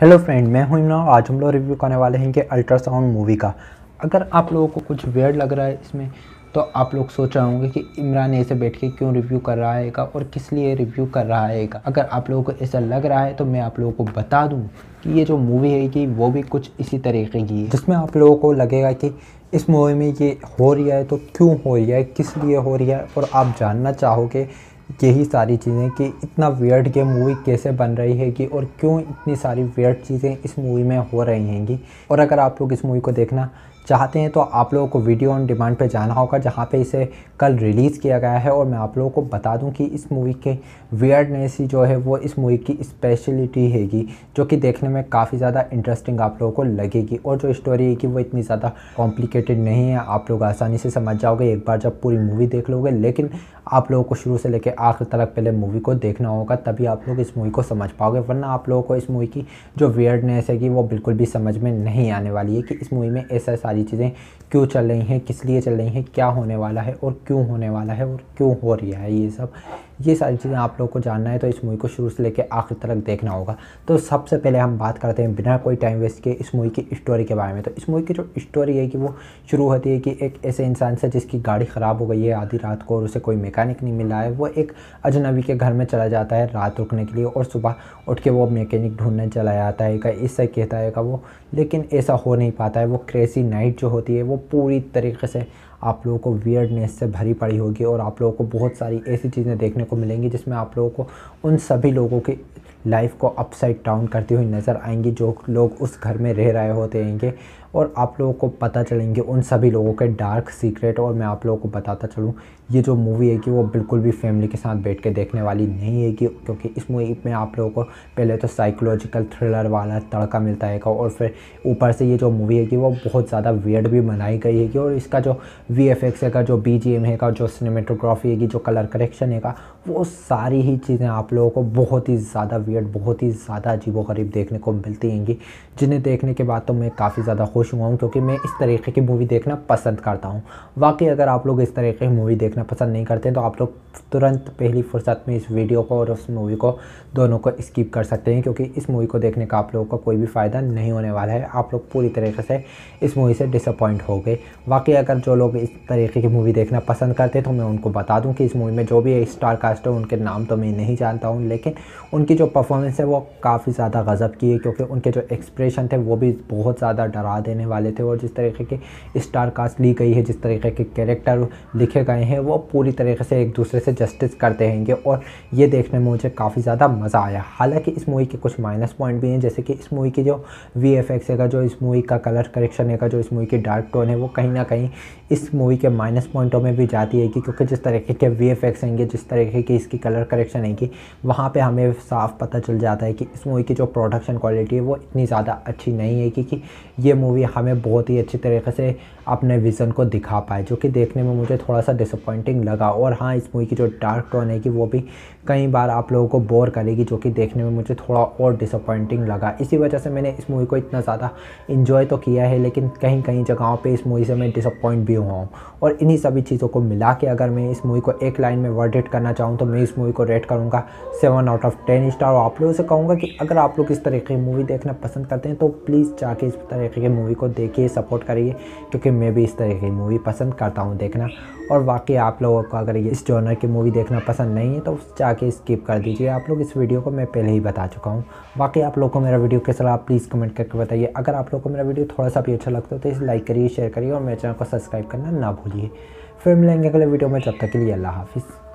hello friend मैं हूं इमरान आज हम लोग रिव्यू करने वाले हैं कि अल्ट्रासाउंड मूवी का अगर आप लोगों को कुछ वेयर लग रहा है इसमें तो आप लोग सोच रहे होंगे कि इमरान ऐसे बैठ के क्यों रिव्यू कर रहा है और किस लिए रिव्यू कर रहा है अगर आप लोगों को ऐसा लग रहा है तो मैं आप लोगों को बता दूँ कि ये जो मूवी है कि वो भी कुछ इसी तरीके की है जिसमें आप लोगों को लगेगा कि इस मूवी में ये हो रही है तो क्यों हो रही है किस लिए हो रही है और आप जानना चाहोगे यही सारी चीज़ें कि इतना वियर्ड गेम मूवी कैसे बन रही हैगी और क्यों इतनी सारी वियर्ड चीज़ें इस मूवी में हो रही हैंगी और अगर आप लोग इस मूवी को देखना चाहते हैं तो आप लोगों को वीडियो ऑन डिमांड पे जाना होगा जहाँ पे इसे कल रिलीज़ किया गया है और मैं आप लोगों को बता दूं कि इस मूवी के वियर्डनेस ही जो है वो इस मूवी की स्पेशलिटी हैगी जो कि देखने में काफ़ी ज़्यादा इंटरेस्टिंग आप लोगों को लगेगी और जो स्टोरी है कि वो इतनी ज़्यादा कॉम्प्लिकेटेड नहीं है आप लोग आसानी से समझ जाओगे एक बार जब पूरी मूवी देख लोगे लेकिन आप लोगों को शुरू से लेकर आखिर तक पहले मूवी को देखना होगा तभी आप लोग इस मूवी को समझ पाओगे वरना आप लोगों को इस मूवी की जो वियर्डनेस है वो बिल्कुल भी समझ में नहीं आने वाली है कि इस मूवी में ऐसा सारी सारी चीज़ें क्यों चल रही हैं किस लिए चल रही हैं क्या होने वाला है और क्यों होने वाला है और क्यों हो रहा है ये सब ये सारी चीज़ें आप लोग को जानना है तो इस मूवी को शुरू से लेकर आखिर तक देखना होगा तो सबसे पहले हम बात करते हैं बिना कोई टाइम वेस्ट के इस मूवी की स्टोरी के बारे में तो इस मूवी की जो स्टोरी है कि वो शुरू होती है कि एक ऐसे इंसान से जिसकी गाड़ी ख़राब हो गई है आधी रात को और उसे कोई मैकेनिक नहीं मिला है वो एक अजनबी के घर में चला जाता है रात रुकने के लिए और सुबह उठ के वो मैकेनिक ढूंढने चला जाता है का इससे कहता है का वो लेकिन ऐसा हो नहीं पाता है वो क्रेजी नाइट जो होती है वो पूरी तरीके से आप लोगों को वियर्डनेस से भरी पड़ी होगी और आप लोगों को बहुत सारी ऐसी चीज़ें देखने को मिलेंगी जिसमें आप लोगों को उन सभी लोगों की लाइफ को अपसाइड डाउन करती हुई नज़र आएंगी जो लोग उस घर में रह रहे होते होंगे और आप लोगों को पता चलेंगे उन सभी लोगों के डार्क सीक्रेट और मैं आप लोगों को बताता चलूँ ये जो मूवी है कि वो बिल्कुल भी फैमिली के साथ बैठ के देखने वाली नहीं है कि क्योंकि इस मूवी में आप लोगों को पहले तो साइकोलॉजिकल थ्रिलर वाला तड़का मिलता है और फिर ऊपर से ये जो मूवी है कि वो बहुत ज़्यादा वियर्ड भी बनाई गई है कि और इसका जो वी एफ एक्स है का जो बी जी एम है का जो सिनेमेटोग्राफी है जो कलर करेक्शन है का वो सारी ही चीज़ें आप लोगों को बहुत ही ज़्यादा वियड बहुत ही ज़्यादा अजीबो गरीब देखने को मिलती होंगी जिन्हें देखने के बाद तो मैं काफ़ी ज़्यादा खुश हुआ हूँ क्योंकि मैं इस तरीके की मूवी देखना पसंद करता हूँ वाकई अगर आप लोग इस तरीके की मूवी देखना पसंद नहीं करते तो आप लोग तुरंत पहली फुर्सत में इस वीडियो को और उस मूवी को दोनों को स्किप कर सकते हैं क्योंकि इस मूवी को देखने का आप लोगों का कोई भी फ़ायदा नहीं होने वाला है आप लोग पूरी तरीके से इस मूवी से डिसअपॉइंट हो गए वाकई अगर जो लोग इस तरीके की मूवी देखना पसंद करते तो मैं उनको बता दूँ कि इस मूवी में जो भी स्टार कास्ट ब्लास्टर उनके नाम तो मैं नहीं जानता हूँ लेकिन उनकी जो परफॉर्मेंस है वो काफ़ी ज़्यादा गज़ब की है क्योंकि उनके जो एक्सप्रेशन थे वो भी बहुत ज़्यादा डरा देने वाले थे और जिस तरीके के स्टार कास्ट ली गई है जिस तरीके के कैरेक्टर लिखे गए हैं वो पूरी तरीके से एक दूसरे से जस्टिस करते हैं और ये देखने में मुझे काफ़ी ज़्यादा मज़ा आया हालांकि इस मूवी के कुछ माइनस पॉइंट भी हैं जैसे कि इस मूवी की जो वी एफ एक्स है का जो इस मूवी का कलर करेक्शन है जो इस मूवी की डार्क टोन है वो कहीं ना कहीं इस मूवी के माइनस पॉइंटों में भी जाती है कि क्योंकि जिस तरीके के वी एफ एक्स होंगे जिस तरीके कि इसकी कलर करेक्शन है कि वहाँ पे हमें साफ पता चल जाता है कि इस मूवी की जो प्रोडक्शन क्वालिटी है वो इतनी ज़्यादा अच्छी नहीं है क्योंकि ये मूवी हमें बहुत ही अच्छी तरीके से अपने विज़न को दिखा पाए जो कि देखने में मुझे थोड़ा सा डिसअपॉइंटिंग लगा और हाँ इस मूवी की जो डार्क टोन है कि वो भी कई बार आप लोगों को बोर करेगी जो कि देखने में मुझे थोड़ा और डिसअपॉइंटिंग लगा इसी वजह से मैंने इस मूवी को इतना ज़्यादा इन्जॉय तो किया है लेकिन कहीं कहीं जगहों पर इस मूवी से मैं डिसअपॉइंट भी हुआ हूँ और इन्हीं सभी चीज़ों को मिला के अगर मैं इस मूवी को एक लाइन में वर्डिट करना चाहूँ चाहूँ तो मैं इस मूवी को रेट करूँगा seven out of ten star और आप लोगों से कहूँगा कि अगर आप लोग इस तरीके की मूवी देखना पसंद करते हैं तो प्लीज़ जाके इस तरीके की मूवी को देखिए सपोर्ट करिए क्योंकि मैं भी इस तरीके की मूवी पसंद करता हूँ देखना और वाकई आप लोगों को अगर इस जॉनर की मूवी देखना पसंद नहीं है तो जाके स्किप कर दीजिए आप लोग इस वीडियो को मैं पहले ही बता चुका हूँ बाकी आप लोग को मेरा वीडियो कैसा लगा प्लीज़ कमेंट करके बताइए अगर आप लोग को मेरा वीडियो थोड़ा सा भी अच्छा लगता है तो इसे लाइक करिए शेयर करिए और मेरे चैनल को सब्सक्राइब करना ना भूलिए फिर मिलेंगे अगले वीडियो में जब तक के लिए अल्लाह हाफिज़